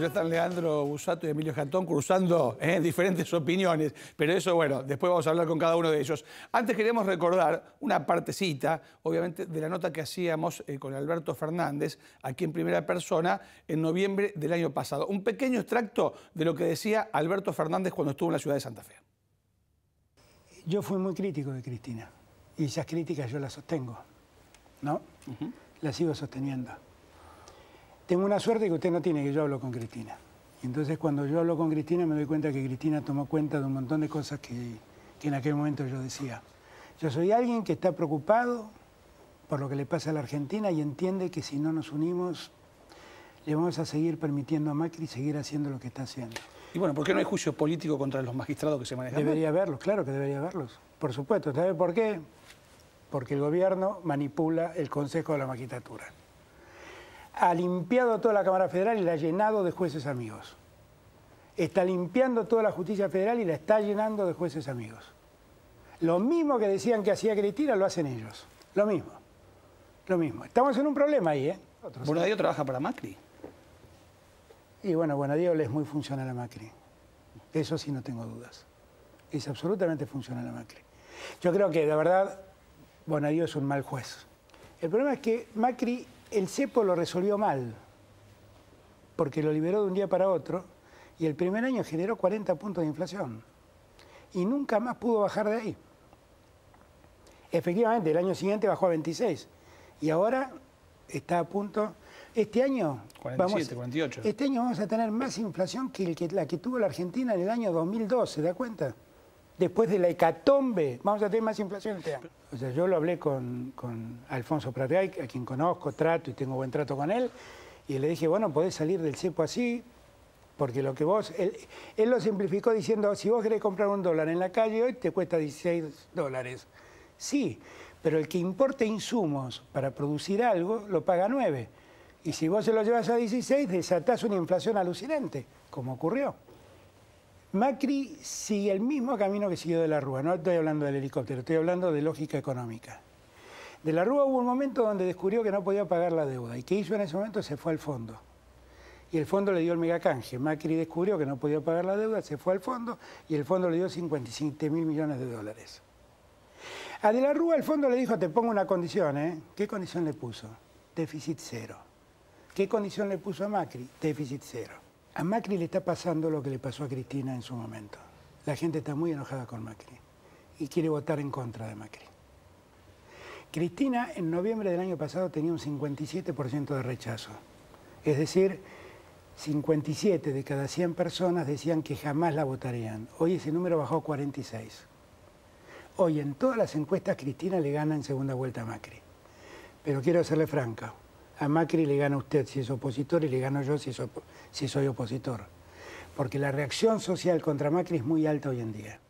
ya están Leandro Busato y Emilio Jantón cruzando eh, diferentes opiniones, pero eso, bueno, después vamos a hablar con cada uno de ellos. Antes queremos recordar una partecita, obviamente, de la nota que hacíamos eh, con Alberto Fernández, aquí en primera persona, en noviembre del año pasado. Un pequeño extracto de lo que decía Alberto Fernández cuando estuvo en la ciudad de Santa Fe. Yo fui muy crítico de Cristina y esas críticas yo las sostengo, ¿no? Las sigo sosteniendo. Tengo una suerte que usted no tiene, que yo hablo con Cristina. Y entonces cuando yo hablo con Cristina me doy cuenta que Cristina tomó cuenta de un montón de cosas que, en aquel momento yo decía. Yo soy alguien que está preocupado por lo que le pasa a la Argentina y entiende que si no nos unimos le vamos a seguir permitiendo a Macri seguir haciendo lo que está haciendo. Y bueno, ¿por qué no hay juicio político contra los magistrados que se manejan? Debería haberlos, claro que debería haberlos. Por supuesto, ¿sabe por qué? Porque el gobierno manipula el Consejo de la Magistratura ha limpiado toda la Cámara Federal y la ha llenado de jueces amigos. Está limpiando toda la justicia federal y la está llenando de jueces amigos. Lo mismo que decían que hacía Cristina, lo hacen ellos. Lo mismo. Lo mismo. Estamos en un problema ahí, ¿eh? ¿Bonadio trabaja para Macri? Y bueno, Bonadío le es muy funcional a Macri. Eso sí no tengo dudas. Es absolutamente funcional a Macri. Yo creo que, de verdad, Bonadío es un mal juez. El problema es que Macri el cepo lo resolvió mal, porque lo liberó de un día para otro, y el primer año generó 40 puntos de inflación. Y nunca más pudo bajar de ahí. Efectivamente, el año siguiente bajó a 26. Y ahora está a punto... Este año, vamos, este año vamos a tener más inflación que, la que tuvo la Argentina en el año 2012, ¿se da cuenta? después de la hecatombe, vamos a tener más inflación este O sea, yo lo hablé con, con Alfonso Prategay, a quien conozco, trato y tengo buen trato con él, y le dije, bueno, podés salir del cepo así, porque lo que vos, él, lo simplificó diciendo, si vos querés comprar un dólar en la calle hoy te cuesta 16 dólares. Sí, pero el que importe insumos para producir algo lo paga 9. Y si vos se lo llevas a 16, desatás una inflación alucinante, como ocurrió. Macri sigue el mismo camino que siguió de la Rúa. No estoy hablando del helicóptero, estoy hablando de lógica económica. De la Rúa hubo un momento donde descubrió que no podía pagar la deuda. ¿Y qué hizo en ese momento? Se fue al fondo. Y el fondo le dio el megacanje. Macri descubrió que no podía pagar la deuda, se fue al fondo y el fondo le dio 57 mil millones de dólares. A De la Rúa el fondo le dijo, te pongo una condición, ¿eh? ¿Qué condición le puso? Déficit cero. ¿Qué condición le puso a Macri? Déficit cero. A Macri le está pasando lo que le pasó a Cristina en su momento. La gente está muy enojada con Macri y quiere votar en contra de Macri. Cristina en noviembre del año pasado tenía un 57% de rechazo. Es decir, 57 de cada 100 personas decían que jamás la votarían. Hoy ese número bajó a 46. Hoy en todas las encuestas Cristina le gana en segunda vuelta a Macri. Pero quiero hacerle franca a Macri le gana usted si es opositor y le gano yo si soy, si soy opositor. Porque la reacción social contra Macri es muy alta hoy en día.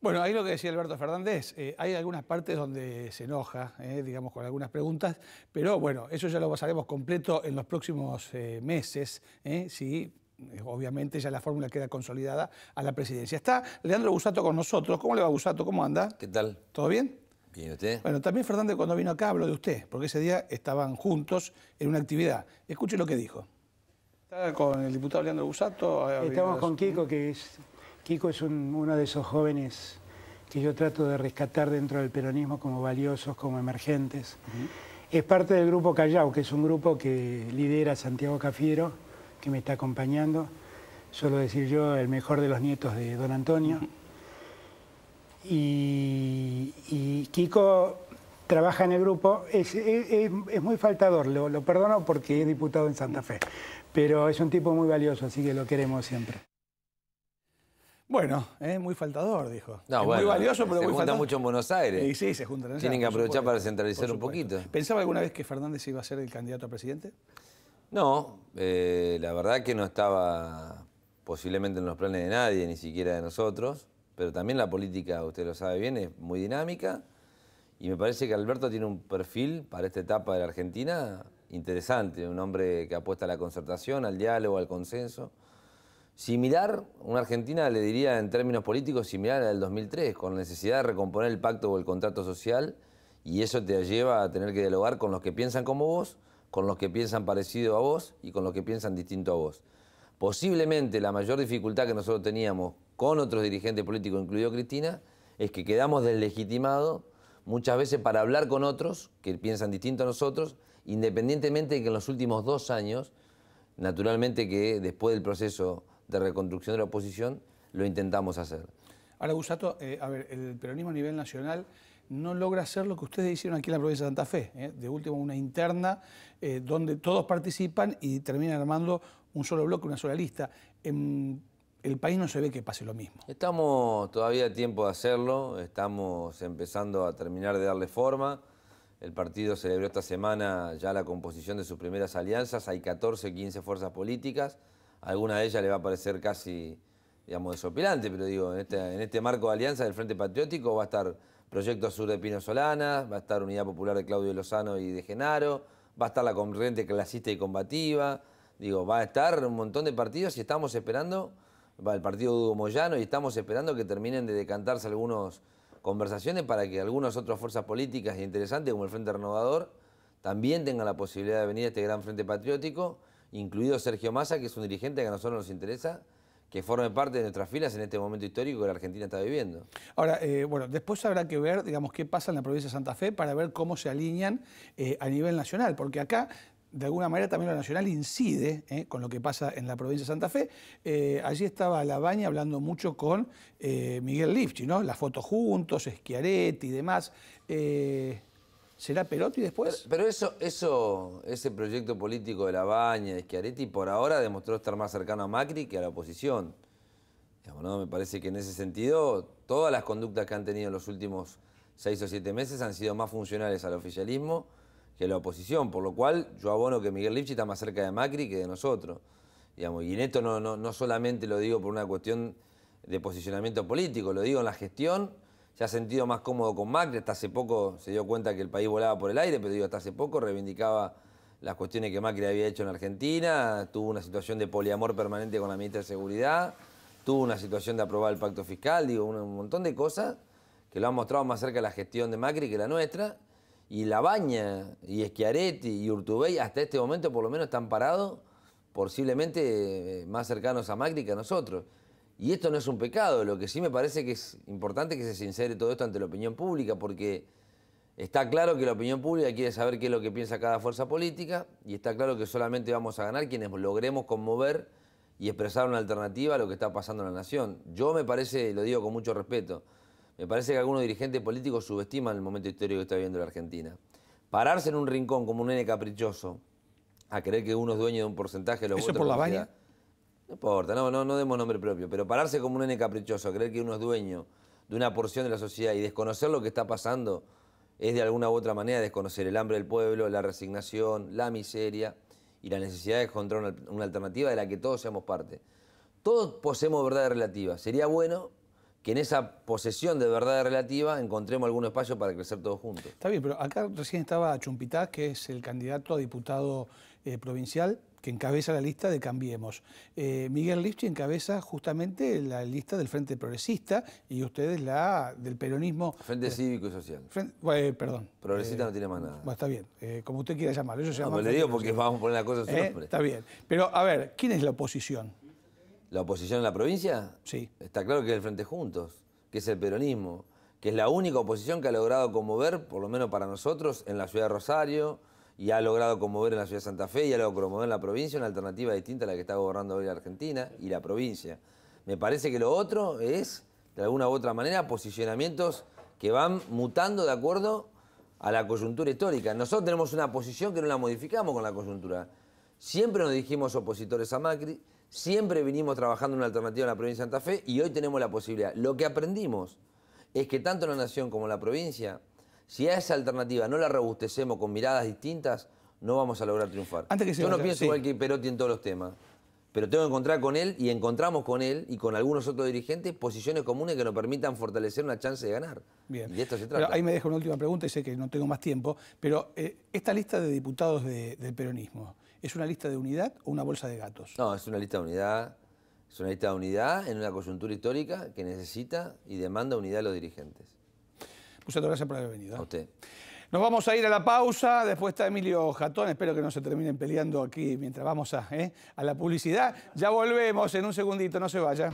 Bueno, ahí lo que decía Alberto Fernández, eh, hay algunas partes donde se enoja, eh, digamos, con algunas preguntas, pero bueno, eso ya lo pasaremos completo en los próximos eh, meses, si obviamente ya la fórmula queda consolidada a la presidencia. Está Leandro Busato con nosotros. ¿Cómo le va Busato? ¿Cómo anda? ¿Qué tal? ¿Todo bien? ¿eh? Bueno, también Fernández cuando vino acá habló de usted, porque ese día estaban juntos en una actividad. Escuche lo que dijo. Estaba con el diputado Leandro Busato. Estamos con Kiko, que es, Kiko es uno de esos jóvenes que yo trato de rescatar dentro del peronismo como valiosos, como emergentes. Es parte del grupo Callao, que es un grupo que lidera Santiago Cafiero, que me está acompañando. Suelo decir yo, el mejor de los nietos de don Antonio y, Kiko trabaja en el grupo, es, muy faltador, lo, perdono porque es diputado en Santa Fe, pero es un tipo muy valioso, así que lo queremos siempre. Bueno, es muy faltador, dijo. muy valioso, pero muy mucho en Buenos Aires. sí, se juntan. Tienen que aprovechar para centralizar un poquito. ¿Pensaba alguna vez que Fernández iba a ser el candidato a presidente? No, eh, la verdad que no estaba posiblemente en los planes de nadie, ni siquiera de nosotros pero también la política, usted lo sabe bien, es muy dinámica y me parece que Alberto tiene un perfil para esta etapa de la Argentina interesante, un hombre que apuesta a la concertación, al diálogo, al consenso. Similar, una Argentina le diría en términos políticos similar al del 2003, con la necesidad de recomponer el pacto o el contrato social y eso te lleva a tener que dialogar con los que piensan como vos, con los que piensan parecido a vos y con los que piensan distinto a vos. Posiblemente la mayor dificultad que nosotros teníamos con otros dirigentes políticos, incluido Cristina, es que quedamos deslegitimados muchas veces para hablar con otros que piensan distinto a nosotros, independientemente de que en los últimos dos años, naturalmente que después del proceso de reconstrucción de la oposición, lo intentamos hacer. Ahora, Gusato, eh, a ver, el peronismo a nivel nacional no logra hacer lo que ustedes hicieron aquí en la provincia de Santa Fe. ¿eh? De último, una interna eh, donde todos participan y terminan armando un solo bloque, una sola lista. En el país no se ve que pase lo mismo. Estamos todavía a tiempo de hacerlo, estamos empezando a terminar de darle forma. El partido celebró esta semana ya la composición de sus primeras alianzas. Hay 14, 15 fuerzas políticas. alguna de ellas le va a parecer casi, digamos, desopilante, pero digo, en este, en este marco de alianza del Frente Patriótico va a estar Proyecto Sur de Pino Solana, va a estar Unidad Popular de Claudio Lozano y de Genaro, va a estar la corriente clasista y combativa, digo, va a estar un montón de partidos y estamos esperando, va el partido de Hugo Moyano y estamos esperando que terminen de decantarse algunas conversaciones para que algunas otras fuerzas políticas interesantes como el Frente Renovador también tengan la posibilidad de venir a este gran Frente Patriótico, incluido Sergio Massa, que es un dirigente que a nosotros nos interesa que formen parte de nuestras filas en este momento histórico que la Argentina está viviendo. Ahora, eh, bueno, después habrá que ver, digamos, qué pasa en la provincia de Santa Fe para ver cómo se alinean eh, a nivel nacional, porque acá de alguna manera también lo nacional incide eh, con lo que pasa en la provincia de Santa Fe. allí estaba La Baña hablando mucho con Miguel Lifchi, ¿no? Las fotos juntos, Schiaretti y demás. ¿Será y después? Pero, eso, eso, ese proyecto político de la baña, de Schiaretti, por ahora demostró estar más cercano a Macri que a la oposición. Me parece que en ese sentido, todas las conductas que han tenido en los últimos seis o siete meses han sido más funcionales al oficialismo que a la oposición, por lo cual yo abono que Miguel Lipchi está más cerca de Macri que de nosotros. y en esto no, no, no solamente lo digo por una cuestión de posicionamiento político, lo digo en la gestión se ha sentido más cómodo con Macri, hasta hace poco se dio cuenta que el país volaba por el aire, pero digo, hasta hace poco reivindicaba las cuestiones que Macri había hecho en Argentina, tuvo una situación de poliamor permanente con la ministra de Seguridad, tuvo una situación de aprobar el pacto fiscal, digo, un montón de cosas que lo han mostrado más cerca de la gestión de Macri que la nuestra, y La Baña, y Schiaretti, y Urtubey, hasta este momento por lo menos están parados, posiblemente eh, más cercanos a Macri que a nosotros. Y esto no es un pecado, lo que sí me parece que es importante que se sincere todo esto ante la opinión pública, porque está claro que la opinión pública quiere saber qué es lo que piensa cada fuerza política, y está claro que solamente vamos a ganar quienes logremos conmover y expresar una alternativa a lo que está pasando en la nación. Yo me parece, lo digo con mucho respeto, me parece que algunos dirigentes políticos subestiman el momento histórico que está viviendo la Argentina. Pararse en un rincón como un nene caprichoso, a creer que uno es dueño de un porcentaje de los ¿Eso por la no importa, no, no, demos nombre propio, pero pararse como un nene caprichoso, creer que uno es dueño de una porción de la sociedad y desconocer lo que está pasando es de alguna u otra manera desconocer el hambre del pueblo, la resignación, la miseria y la necesidad de encontrar una, alternativa de la que todos seamos parte. Todos poseemos verdades relativas. Sería bueno que en esa posesión de verdades relativas encontremos algún espacio para crecer todos juntos. Está bien, pero acá recién estaba Chumpitá, que es el candidato a diputado eh, provincial que encabeza la lista de Cambiemos. Eh, Miguel Lipschi encabeza justamente la lista del Frente Progresista y ustedes la del peronismo. Frente Cívico y Social. perdón. Progresista no eh, tiene más nada. está bien, eh, como usted quiera llamarlo. no, le digo porque vamos a poner la cosa en Está bien. Pero a ver, ¿quién es la oposición? ¿La oposición en la provincia? Sí. Está claro que es el Frente Juntos, que es el peronismo, que es la única oposición que ha logrado conmover, por lo menos para nosotros, en la ciudad de Rosario y ha logrado conmover en la ciudad de Santa Fe y ha logrado conmover en la provincia una alternativa distinta a la que está gobernando hoy la Argentina y la provincia. Me parece que lo otro es, de alguna u otra manera, posicionamientos que van mutando de acuerdo a la coyuntura histórica. Nosotros tenemos una posición que no la modificamos con la coyuntura. Siempre nos dijimos opositores a Macri, siempre vinimos trabajando en una alternativa en la provincia de Santa Fe y hoy tenemos la posibilidad. Lo que aprendimos es que tanto la nación como la provincia si a esa alternativa no la robustecemos con miradas distintas, no vamos a lograr triunfar. Yo no pienso igual que Perotti en todos los temas, pero tengo que encontrar con él y encontramos con él y con algunos otros dirigentes posiciones comunes que nos permitan fortalecer una chance de ganar. Bien. Y esto ahí me dejo una última pregunta y sé que no tengo más tiempo, pero eh, esta lista de diputados del peronismo, ¿es una lista de unidad o una bolsa de gatos? No, es una lista de unidad. Es una lista de unidad en una coyuntura histórica que necesita y demanda unidad a los dirigentes. Muchas gracias por haber venido. ¿eh? A usted. Nos vamos a ir a la pausa, después está Emilio Jatón, espero que no se terminen peleando aquí mientras vamos a, ¿eh? a la publicidad. Ya volvemos en un segundito, no se vaya.